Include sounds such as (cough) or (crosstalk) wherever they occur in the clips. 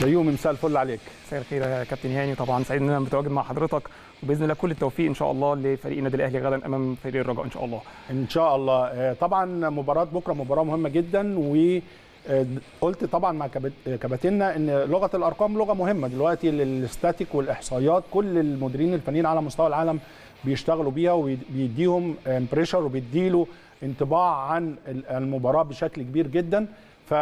ليومي مساء الفل عليك مساء الخير يا كابتن هاني طبعا سعيد ان انا متواجد مع حضرتك وباذن الله كل التوفيق ان شاء الله لفريق النادي الاهلي غدا امام فريق الرجاء ان شاء الله ان شاء الله آه، طبعا مباراه بكره مباراه مهمه جدا و آه، قلت طبعا مع كباتنا ان لغه الارقام لغه مهمه دلوقتي الاستاتيك والاحصائيات كل المديرين الفنيين على مستوى العالم بيشتغلوا بيها وبيديهم بريشر آه، وبيديله انطباع عن المباراه بشكل كبير جدا ف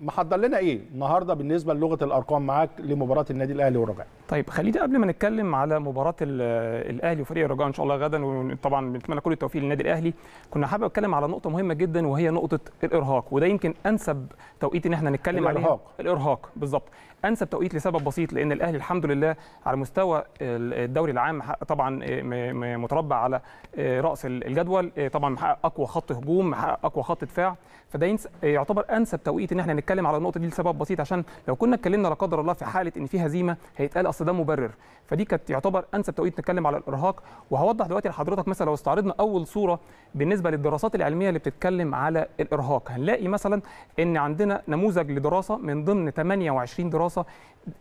محضر لنا ايه النهارده بالنسبه للغه الارقام معاك لمباراه النادي الاهلي والرجاء طيب خلينا قبل ما نتكلم على مباراه آه، الاهلي وفريق الرجاء ان شاء الله غدا وطبعا بنتمنى كل التوفيق للنادي الاهلي كنا حابب اتكلم على نقطه مهمه جدا وهي نقطه الارهاق وده يمكن انسب توقيت ان احنا نتكلم عليه الارهاق الارهاق بالظبط انسب توقيت لسبب بسيط لان الاهلي الحمد لله على مستوى الدوري العام طبعا آه، متربع على آه، راس الجدول طبعا محقق اقوى خط هجوم محقق اقوى خط دفاع فده يعتبر انسب توقيت ان احنا نتكلم على النقطه دي لسبب بسيط عشان لو كنا اتكلمنا لا قدر الله في حاله ان في هزيمه هيتقال اصل ده مبرر فدي كانت يعتبر انسب توقيت نتكلم على الارهاق وهوضح دلوقتي لحضرتك مثلا لو استعرضنا اول صوره بالنسبه للدراسات العلميه اللي بتتكلم على الارهاق هنلاقي مثلا ان عندنا نموذج لدراسه من ضمن 28 دراسه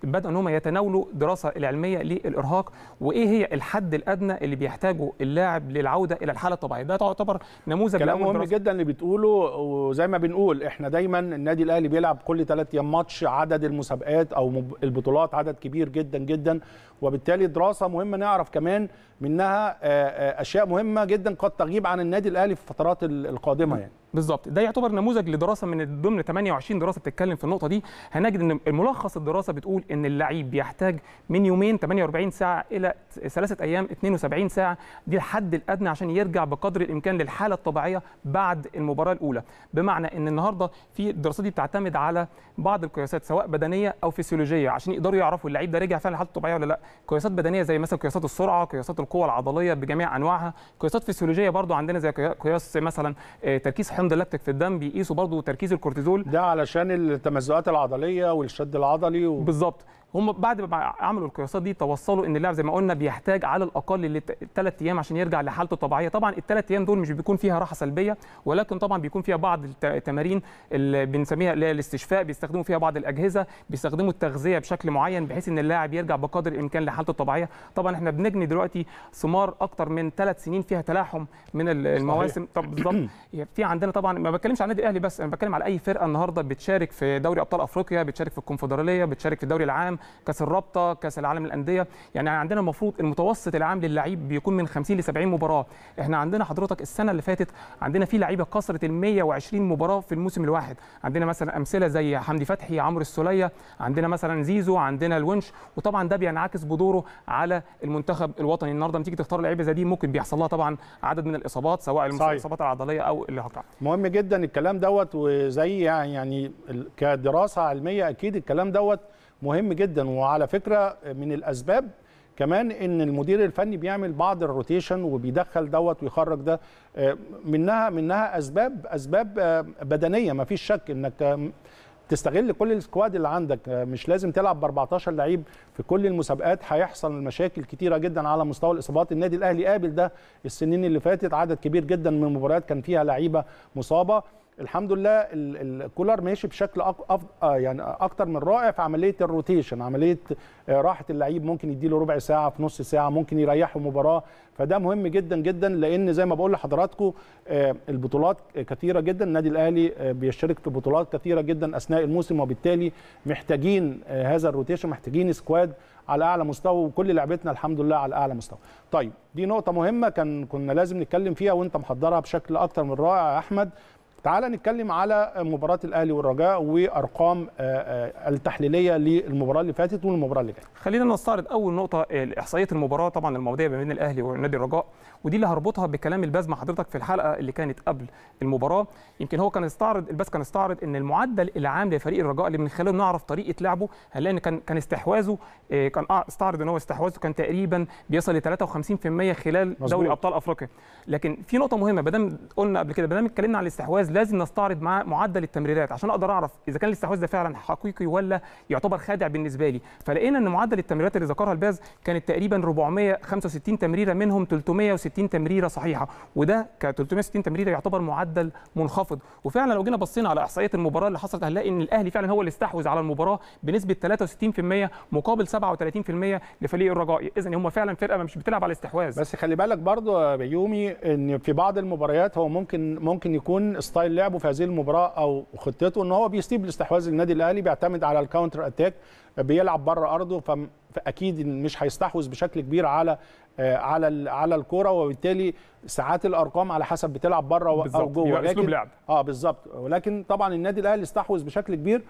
بدأوا ان هم يتناولوا الدراسه العلميه للارهاق وايه هي الحد الادنى اللي بيحتاجه اللاعب للعوده الى الحاله الطبيعيه ده تعتبر نموذج كلام مهم دراسة. جدا اللي بتقوله وزي ما بنقول احنا دايما النادي الاهلي بيلعب كل ثلاث ايام ماتش عدد المسابقات او البطولات عدد كبير جدا جدا وبالتالي دراسه مهمه نعرف كمان منها آه، آه، اشياء مهمه جدا قد تغيب عن النادي الاهلي في الفترات القادمه يعني بالظبط ده يعتبر نموذج لدراسه من ضمن 28 دراسه بتتكلم في النقطه دي هنجد ان ملخص الدراسه بتقول ان اللعيب بيحتاج من يومين 48 ساعه الى ثلاثه ايام 72 ساعه دي الحد الادنى عشان يرجع بقدر الامكان للحاله الطبيعيه بعد المباراه الاولى بمعنى ان النهارده في الدراسات دي بتعتمد على بعض القياسات سواء بدنيه او فسيولوجيه عشان يقدروا يعرفوا اللعيب ده رجع فعلا لحالته الطبيعيه ولا لا قياسات بدنيه زي مثلا قياسات السرعه قياسات القوه العضليه بجميع انواعها قياسات فسيولوجيه برضو عندنا زي قياس مثلا آه، تركيز الحمض اللاكتيك في الدم بيقيسوا برضو تركيز الكورتيزول ده علشان التمزقات العضليه والشد العضلي و... بالظبط هم بعد ما عملوا القياسات دي توصلوا ان اللاعب زي ما قلنا بيحتاج على الاقل لثلاث ايام عشان يرجع لحالته الطبيعيه طبعا الثلاث ايام دول مش بيكون فيها راحه سلبيه ولكن طبعا بيكون فيها بعض التمارين اللي بنسميها اللي هي الاستشفاء بيستخدموا فيها بعض الاجهزه بيستخدموا التغذيه بشكل معين بحيث ان اللاعب يرجع بقدر الامكان لحالته الطبيعيه طبعا احنا بنجني دلوقتي ثمار اكتر من ثلاث سنين فيها تلاحم من المواسم طب بالظبط (clears throat) في عندنا طبعا ما بتكلمش عن النادي الاهلي بس انا بتكلم على اي فرقه النهارده بتشارك في دوري ابطال افريقيا بتشارك في الكونفدراليه بتشارك في الدوري العام كاس الرابطه كاس العالم الانديه يعني عندنا المفروض المتوسط العام للعيب بيكون من 50 ل 70 مباراه احنا عندنا حضرتك السنه اللي فاتت عندنا في لعيبه كسرت ال 120 مباراه في الموسم الواحد عندنا مثلا امثله زي حمدي فتحي عمرو السوليه عندنا مثلا زيزو عندنا الونش وطبعا ده بينعكس بدوره على المنتخب الوطني النهارده لما تيجي تختار لعيبه زي دي ممكن بيحصل لها طبعا عدد من الاصابات سواء الاصابات العضليه او الهجره مهم جدا الكلام دوت وزي يعني كدراسه علميه اكيد الكلام دوت مهم جدا جدا وعلى فكره من الاسباب كمان ان المدير الفني بيعمل بعض الروتيشن وبيدخل دوت ويخرج ده آه، منها منها اسباب اسباب آه، بدنيه ما فيش شك انك آه، تستغل كل السكواد اللي عندك مش لازم تلعب ب 14 لعيب في كل المسابقات هيحصل مشاكل كتيره جدا على مستوى الاصابات النادي الاهلي قابل ده السنين اللي فاتت عدد كبير جدا من المباريات كان فيها لعيبه مصابه الحمد لله الكولر ماشي بشكل آه، يعني اكتر من رائع في عمليه الروتيشن عمليه آه، راحه اللعيب ممكن يديله ربع ساعه في نص ساعه ممكن يريحه مباراه فده مهم جدا جدا لان زي ما بقول لحضراتكم آه، البطولات كثيره جدا النادي الاهلي بيشترك في بطولات كثيره جدا اثناء الموسم وبالتالي محتاجين هذا الروتيشن محتاجين سكواد على اعلى مستوى وكل لعبتنا الحمد لله على اعلى مستوى طيب دي نقطه مهمه كان كنا لازم نتكلم فيها وانت محضرها بشكل اكتر من رائع يا احمد تعال نتكلم على مباراه الاهلي والرجاء وارقام آه، آه، التحليليه للمباراه اللي فاتت والمباراه اللي جايه خلينا نستعرض اول نقطه آه، احصائيه المباراه طبعا المواضيع ما بين الاهلي ونادي الرجاء ودي اللي هربطها بكلام الباز مع حضرتك في الحلقه اللي كانت قبل المباراه يمكن هو كان استعرض الباز كان استعرض ان المعدل العام لفريق الرجاء اللي من خلاله نعرف طريقه لعبه هنلاقي ان كان كان استحواذه كان استعرض ان هو استحواذه كان تقريبا بيصل ل 53% خلال مزبوط. دوري ابطال افريقيا لكن في نقطه مهمه ما دام قلنا قبل كده ما دام اتكلمنا على الاستحواذ لازم نستعرض معاه معدل التمريرات عشان اقدر اعرف اذا كان الاستحواذ ده فعلا حقيقي ولا يعتبر خادع بالنسبه لي فلقينا ان معدل التمريرات اللي ذكرها الباز كانت تقريبا 465 تمريره منهم 360 تمريره صحيحه وده ك 360 تمريره يعتبر معدل منخفض وفعلا لو جينا بصينا على احصائيات المباراه اللي حصلت هنلاقي ان الاهلي فعلا هو اللي استحوذ على المباراه بنسبه 63% مقابل 37% لفريق الرجاء اذا هم فعلا فرقه مش بتلعب على الاستحواذ بس خلي بالك برضه يا بيومي ان في بعض المباريات هو ممكن ممكن يكون ستايل لعبه في هذه المباراه او خطته ان هو بيسيب الاستحواذ للنادي الاهلي بيعتمد على الكاونتر اتاك بيلعب بره ارضه فاكيد مش هيستحوذ بشكل كبير على آه، على على الكوره وبالتالي ساعات الارقام على حسب بتلعب بره او جوه لعب اه بالظبط ولكن طبعا النادي الاهلي استحوذ بشكل كبير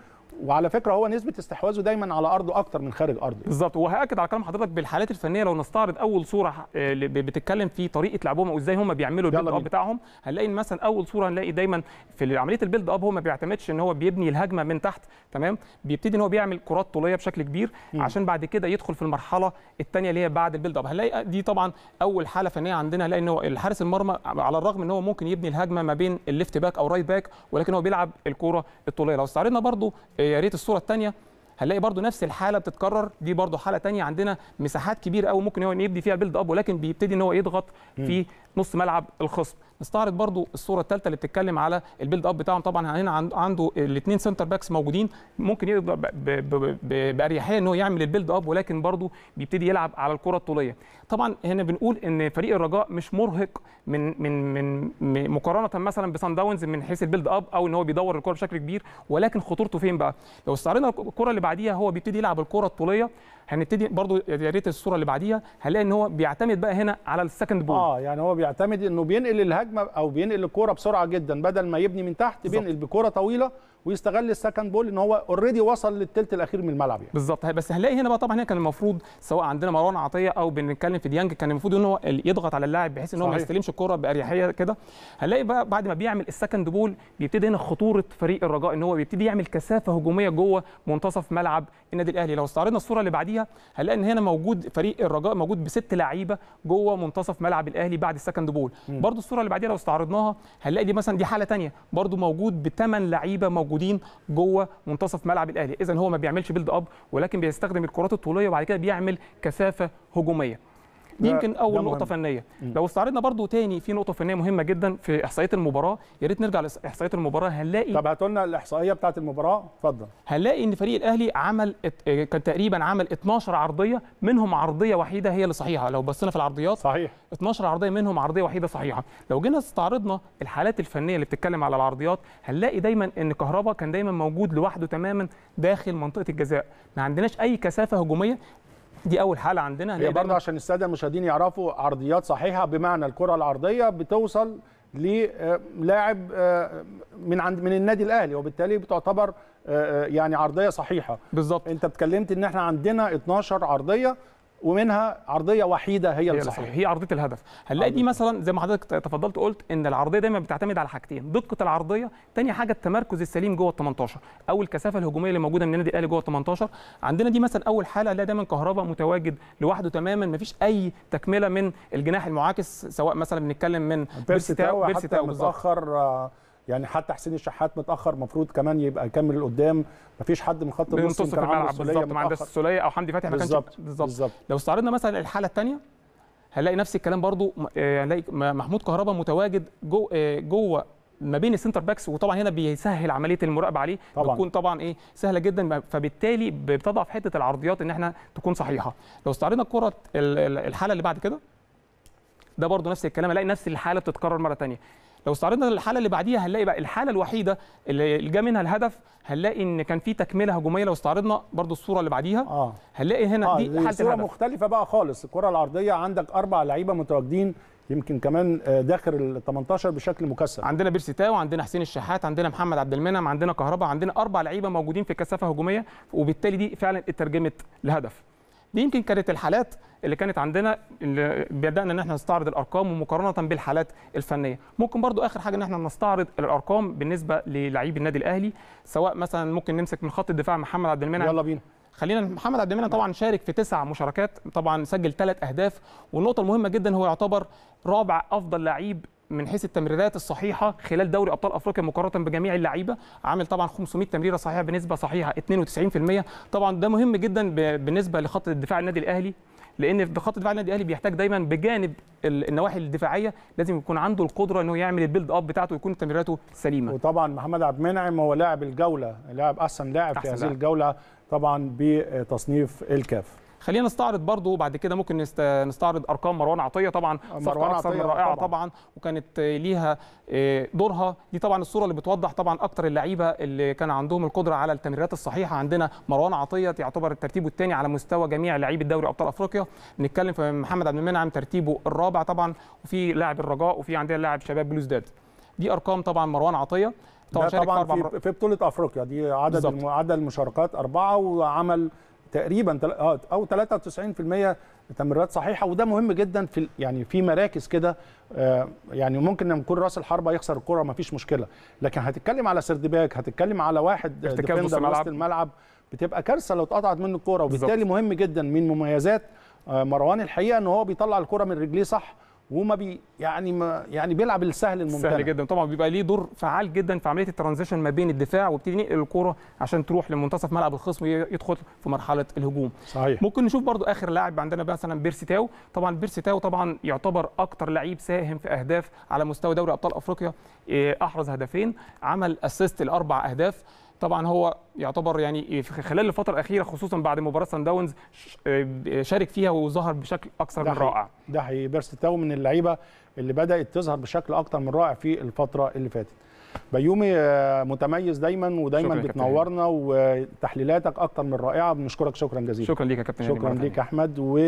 وعلى فكره هو نسبه استحواذه دايما على ارضه اكتر من خارج ارضه بالظبط وهاكد على كلام حضرتك بالحالات الفنيه لو نستعرض اول صوره آه، بتتكلم في طريقه لعبهم وازاي هم بيعملوا البيلد اب بتاعهم هنلاقي مثلا اول صوره هنلاقي دايما في عمليه البيلد اب هو ما بيعتمدش ان هو بيبني الهجمه من تحت تمام بيبتدي ان هو بيعمل كرات طوليه بشكل كبير م. عشان بعد كده يدخل في المرحله الثانيه اللي هي بعد البيلد اب هنلاقي آه، دي طبعا اول حاله فنيه عندنا هنلاقي ان هو الحارس المرمى على الرغم ان هو ممكن يبني الهجمه ما بين الليفت باك او رايت باك ولكن هو بيلعب الكوره الطوليه لو استعرضنا برضو آه، ويا ريت الصوره الثانيه هنلاقي برضو نفس الحاله بتتكرر دي برضو حاله تانية عندنا مساحات كبيره قوي ممكن هو يبدي فيها بيلد اب ولكن بيبتدي ان هو يضغط في نص ملعب الخصم نستعرض برضو الصوره الثالثه اللي بتتكلم على البيلد اب بتاعهم طبعا هنا عنده الاثنين سنتر باكس موجودين ممكن يقدر باريحيه ان هو يعمل البيلد اب ولكن برضو بيبتدي يلعب على الكره الطوليه طبعا هنا بنقول ان فريق الرجاء مش مرهق من من من مقارنه مثلا بسان داونز من حيث البيلد اب او ان هو بيدور الكره بشكل كبير ولكن خطورته فين بقى لو استعرضنا الكره اللي بعديها هو بيبتدي يلعب الكره الطوليه هنبتدي برضو يا ريت الصوره اللي بعديها هنلاقي ان هو بيعتمد بقى هنا على السكند بول اه يعني هو بيعتمد انه بينقل الهجم الهجمه او بينقل الكوره بسرعه جدا بدل ما يبني من تحت بينقل بكوره طويله ويستغل السكند بول ان هو اوريدي وصل للثلث الاخير من الملعب يعني بالظبط بس هنلاقي هنا بقى طبعا هنا كان المفروض سواء عندنا مروان عطيه او بنتكلم في ديانج كان المفروض ان هو يضغط على اللاعب بحيث ان هو ما يستلمش الكره باريحيه كده هنلاقي بقى بعد ما بيعمل السكند بول بيبتدي هنا خطوره فريق الرجاء ان هو بيبتدي يعمل كثافه هجوميه جوه منتصف ملعب النادي الاهلي لو استعرضنا الصوره اللي بعديها هنلاقي ان هنا موجود فريق الرجاء موجود بست لعيبه جوه منتصف ملعب الاهلي بعد السكند بول برده الصوره اللي بعديها لو استعرضناها هنلاقي دي مثلا دي حاله ثانيه برده موجود بثمان لعيبه موجود موجودين جوه منتصف ملعب الاهلي اذا هو ما بيعملش بيلد اب ولكن بيستخدم الكرات الطوليه وبعد كده بيعمل كثافه هجوميه دي يمكن اول نقطه فنيه لو استعرضنا برضو تاني في نقطه فنيه مهمه جدا في احصائيات المباراه يا ريت نرجع لاحصائيات المباراه هنلاقي طب هاتوا لنا الاحصائيه بتاعه المباراه اتفضل هنلاقي ان فريق الاهلي عمل كان تقريبا عمل 12 عرضيه منهم عرضيه وحيده هي اللي صحيحه لو بصينا في العرضيات صحيح 12 عرضيه منهم عرضيه وحيده صحيحه لو جينا استعرضنا الحالات الفنيه اللي بتتكلم على العرضيات هنلاقي دايما ان كهربا كان دايما موجود لوحده تماما داخل منطقه الجزاء ما عندناش اي كثافه هجوميه دي اول حاله عندنا هي إيه، برضه عشان الساده المشاهدين يعرفوا عرضيات صحيحه بمعنى الكره العرضيه بتوصل للاعب آه، من عند من النادي الاهلي وبالتالي بتعتبر آه، آه، يعني عرضيه صحيحه بالظبط انت اتكلمت ان احنا عندنا 12 عرضيه ومنها عرضيه وحيده هي, هي الصحيحه هي عرضيه الهدف هنلاقي دي مثلا زي ما حضرتك تفضلت قلت ان العرضيه دايما بتعتمد على حاجتين دقه العرضيه ثاني حاجه التمركز السليم جوه ال 18 او الكثافه الهجوميه اللي موجوده من النادي الاهلي جوه ال 18 عندنا دي مثلا اول حاله لا دايما كهرباء متواجد لوحده تماما ما فيش اي تكمله من الجناح المعاكس سواء مثلا بنتكلم من بيرسي تاو بيرسي تاو متاخر آه، يعني حتى حسين الشحات متاخر المفروض كمان يبقى يكمل لقدام مفيش حد من خط النص كان عنده بالظبط ما عندش السوليه او حمدي فتحي ما كانش بالظبط لو استعرضنا مثلا الحاله الثانيه هنلاقي نفس الكلام برضو آه، هنلاقي محمود كهربا متواجد جو آه، جوه ما بين السنتر باكس وطبعا هنا بيسهل عمليه المراقبه عليه طبعا. بتكون طبعا ايه سهله جدا فبالتالي بتضعف حته العرضيات ان احنا تكون صحيحه لو استعرضنا الكره الحاله اللي بعد كده ده برضو نفس الكلام الاقي نفس الحاله بتتكرر مره ثانيه لو استعرضنا الحاله اللي بعديها هنلاقي بقى الحاله الوحيده اللي جا منها الهدف هنلاقي ان كان في تكمله هجوميه لو استعرضنا برضو الصوره اللي بعديها آه. هنلاقي هنا آه. دي حاله الهدف الصوره مختلفه بقى خالص الكره العرضيه عندك اربع لعيبه متواجدين يمكن كمان آه، داخل ال 18 بشكل مكثف عندنا بيرسي تاو عندنا حسين الشحات عندنا محمد عبد المنعم عندنا كهربا عندنا اربع لعيبه موجودين في كثافه هجوميه وبالتالي دي فعلا اترجمت لهدف دي يمكن كانت الحالات اللي كانت عندنا اللي بدانا ان احنا نستعرض الارقام ومقارنه بالحالات الفنيه ممكن برضو اخر حاجه ان احنا نستعرض الارقام بالنسبه للاعيب النادي الاهلي سواء مثلا ممكن نمسك من خط الدفاع محمد عبد المنعم يلا بينا خلينا محمد عبد المنعم طبعا شارك في تسع مشاركات طبعا سجل ثلاث اهداف والنقطه المهمه جدا هو يعتبر رابع افضل لعيب من حيث التمريرات الصحيحه خلال دوري ابطال افريقيا مقارنه بجميع اللعيبه عامل طبعا 500 تمريره صحيحه بنسبه صحيحه 92% طبعا ده مهم جدا بالنسبه لخط الدفاع النادي الاهلي لان في خط الدفاع النادي الاهلي بيحتاج دايما بجانب النواحي الدفاعيه لازم يكون عنده القدره انه يعمل البيلد اب بتاعته ويكون تمريراته سليمه وطبعا محمد عبد المنعم هو لاعب الجوله لاعب احسن لاعب في هذه الجوله طبعا بتصنيف الكاف خلينا نستعرض برضو بعد كده ممكن نستعرض ارقام مروان عطيه طبعا آه، مروان عطيه من رائعه طبعا. طبعا وكانت ليها آه، دورها دي طبعا الصوره اللي بتوضح طبعا اكتر اللعيبه اللي كان عندهم القدره على التمريرات الصحيحه عندنا مروان عطيه يعتبر ترتيبه الثاني على مستوى جميع لعيبه دوري ابطال افريقيا بنتكلم في محمد عبد المنعم ترتيبه الرابع طبعا وفي لاعب الرجاء وفي عندنا لاعب شباب بلوزداد دي ارقام طبعا مروان عطيه طبعا, طبعا في, في بطوله افريقيا دي عدد عدد المشاركات اربعه وعمل تقريبا اه او 93% تمريرات صحيحه وده مهم جدا في يعني في مراكز كده آه، يعني ممكن لما يكون راس الحربه يخسر الكره ما فيش مشكله لكن هتتكلم على سردباك هتتكلم على واحد ارتكاب نص الملعب. الملعب بتبقى كارثه لو اتقطعت منه الكوره وبالتالي مهم جدا من مميزات آه، مروان الحقيقه ان هو بيطلع الكره من رجليه صح وما بي يعني ما يعني بيلعب السهل الممتنع سهل جدا طبعا بيبقى ليه دور فعال جدا في عمليه الترانزيشن ما بين الدفاع وبتدي نقل الكوره عشان تروح لمنتصف ملعب الخصم يدخل في مرحله الهجوم صحيح ممكن نشوف برضو اخر لاعب عندنا مثلا بيرسي تاو طبعا بيرسي تاو طبعا يعتبر اكتر لعيب ساهم في اهداف على مستوى دوري ابطال افريقيا آه، احرز هدفين عمل اسيست لاربع اهداف طبعا هو يعتبر يعني في خلال الفتره الاخيره خصوصا بعد مباراه سان داونز آه، شارك فيها وظهر بشكل اكثر من رائع ده حقيقي بيرس تاو من اللعيبه اللي بدات تظهر بشكل اكثر من رائع في الفتره اللي فاتت بيومي آه، متميز دايما ودايما بتنورنا وتحليلاتك اكثر من رائعه بنشكرك شكرا جزيلا شكرا ليك يا كابتن شكرا ليك احمد و